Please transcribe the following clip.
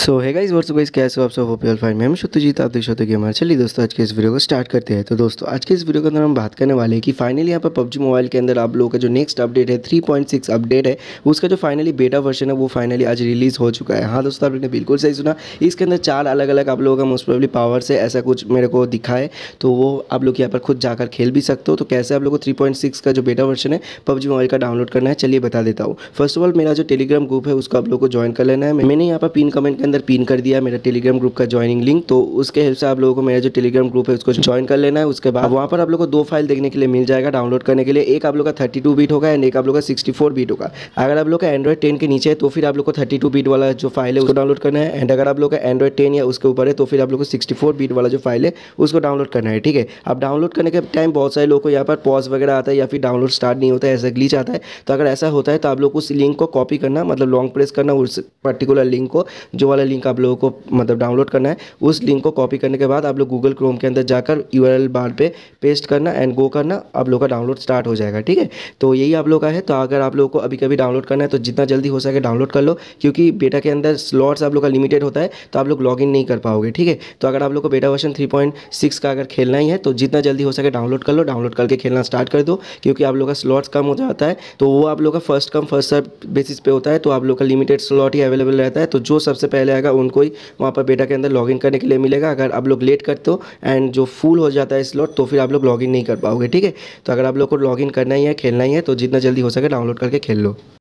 सो है इस वर्ष गाइज कैसे हो आप सब होपियल फाइन मैम सत्यजीत आप देख सकते हमारे चलिए दोस्तों आज के इस वीडियो को स्टार्ट करते हैं तो दोस्तों आज के इस वीडियो के अंदर हम बात करने वाले हैं कि फाइनली यहाँ पर पबजी मोबाइल के अंदर आप लोगों का जो नेक्स्ट अपडेट है 3.6 अपडेट है उसका जो फाइनली बेटा वर्जन है वो फाइनली आज रिलीज़ हो चुका है हाँ दोस्तों आपने बिल्कुल सही सुना इसके अंदर चार अलग अलग आप लोगों का मोस्ट प्रॉब्ली पावर से ऐसा कुछ मेरे को दिखा है तो वो आप लोग यहाँ पर खुद जाकर खेल भी सकते हो तो कैसे आप लोग को थ्री का जो बेटा वर्जन है पबजी मोबाइल का डाउनलोड करना है चलिए बता देता हूँ फर्स्ट ऑफ ऑल मेरा जो टेलीग्राम ग्रुप है उसको आप लोग को ज्वाइन कर लेना है मैंने यहाँ पर पिन कमेंट के अंदर पिन कर दिया मेरा टेलीग्राम ग्रुप का ज्वाइनिंग लिंक तो उसके हिसाब से आप लोगों को मेरा जो टेलीग्राम ग्रुप है उसको ज्वाइन कर लेना है उसके बाद वहाँ पर आप लोग को दो फाइल देखने के लिए मिल जाएगा डाउनलोड करने के लिए एक आप लोग का थर्टी टू होगा एंड एक आप लोग का सिक्सटी बीट होगा अगर आप लोग का एंड्रॉइड टेन के नीचे है तो फिर आप लोग को थर्टी बीट वाला जो फाइल है उसको डाउनलोड करना है एंड अगर आप लोग का एंड्रॉइड टेन या उसके ऊपर है तो फिर आप लोग को सिक्सटी बीट वाला जो फाइल है उसको डाउनलोड करना है ठीक है अब डाउनलोड करने के टाइम बहुत सारे लोग को यहाँ पर पॉज वगैरह आता है या फिर डाउनलोड स्टार्ट नहीं होता है ऐसा ग्लीच आता है तो अगर ऐसा होता है तो आप लोग उस लिंक को कॉपी करना मतलब लॉन्ग प्रेस करना उस पर्टिकुलर लिंक को जो वाला लिंक आप लोगों को मतलब डाउनलोड करना है उस लिंक को कॉपी करने के बाद आप लोग गूगल क्रोम के अंदर जाकर यू बार पे पेस्ट करना एंड गो करना आप लोग का डाउनलोड स्टार्ट हो जाएगा ठीक है तो यही आप लोग का है तो अगर आप लोगों को अभी कभी डाउनलोड करना है तो जितना जल्दी हो सके डाउनलोड कर लो क्योंकि बेटा के अंदर स्लॉट्स आप लोग का लिमिटेड होता है तो आप लोग लॉगिन नहीं कर पाओगे ठीक है तो अगर आप लोग को बेटा पॉइंट सिक्स का अगर खेलना ही है तो जितना जल्दी हो सके डाउनलोड कर लो डाउनलोड करके खेलना स्टार्ट कर दो क्योंकि आप लोग का स्लॉट्स कम हो जाता है तो वो आप लोग का first come first serve basis पे होता है तो आप लोग का लिमिटेड स्लॉट ही अवेलेबल रहता है तो जो सबसे पहले आएगा उनको ही वहाँ पर बेटा के अंदर लॉगिन करने के लिए मिलेगा अगर आप लोग लेट करते हो एंड जो फुल हो जाता है स्लॉट तो फिर आप लोग लॉगिन नहीं कर पाओगे ठीक है तो अगर आप लोग को लॉगिन करना ही है खेलना ही है तो जितना जल्दी हो सके डाउनलोड करके खेल लो